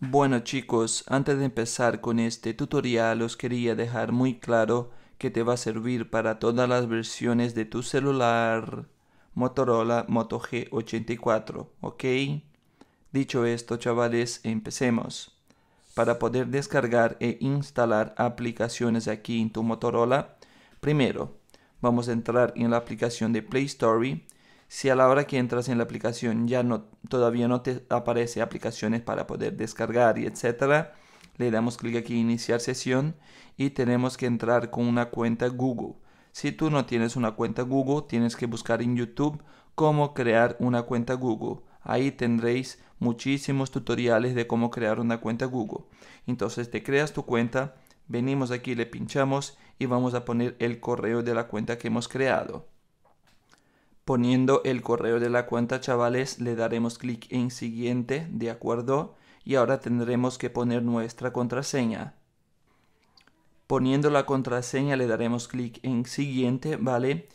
Bueno chicos, antes de empezar con este tutorial os quería dejar muy claro que te va a servir para todas las versiones de tu celular Motorola Moto G84, ¿ok? Dicho esto chavales, empecemos. Para poder descargar e instalar aplicaciones aquí en tu Motorola, primero vamos a entrar en la aplicación de Play Store si a la hora que entras en la aplicación ya no, todavía no te aparece aplicaciones para poder descargar y etcétera, le damos clic aquí iniciar sesión y tenemos que entrar con una cuenta Google. Si tú no tienes una cuenta Google, tienes que buscar en YouTube cómo crear una cuenta Google. Ahí tendréis muchísimos tutoriales de cómo crear una cuenta Google. Entonces te creas tu cuenta, venimos aquí, le pinchamos y vamos a poner el correo de la cuenta que hemos creado. Poniendo el correo de la cuenta chavales le daremos clic en siguiente, de acuerdo, y ahora tendremos que poner nuestra contraseña. Poniendo la contraseña le daremos clic en siguiente, vale,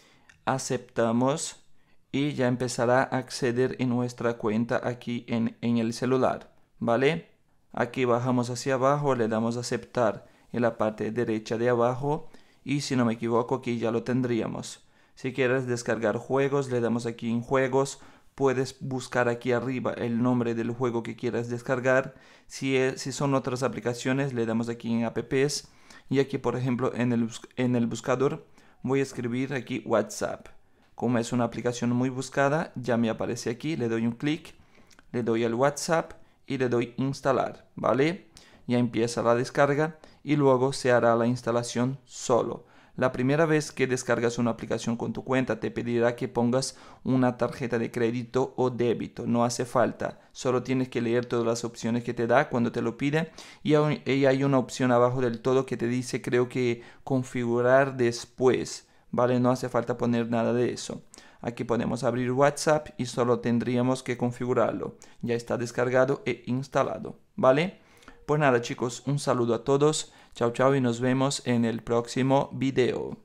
aceptamos y ya empezará a acceder en nuestra cuenta aquí en, en el celular, vale. Aquí bajamos hacia abajo, le damos a aceptar en la parte derecha de abajo y si no me equivoco aquí ya lo tendríamos. Si quieres descargar juegos, le damos aquí en juegos. Puedes buscar aquí arriba el nombre del juego que quieras descargar. Si, si son otras aplicaciones, le damos aquí en apps. Y aquí, por ejemplo, en el, en el buscador voy a escribir aquí WhatsApp. Como es una aplicación muy buscada, ya me aparece aquí. Le doy un clic, le doy al WhatsApp y le doy instalar. ¿Vale? Ya empieza la descarga y luego se hará la instalación solo. La primera vez que descargas una aplicación con tu cuenta te pedirá que pongas una tarjeta de crédito o débito. No hace falta, solo tienes que leer todas las opciones que te da cuando te lo pide y hay una opción abajo del todo que te dice creo que configurar después. Vale, no hace falta poner nada de eso. Aquí podemos abrir WhatsApp y solo tendríamos que configurarlo. Ya está descargado e instalado. ¿Vale? Pues nada chicos, un saludo a todos, chao chao y nos vemos en el próximo video.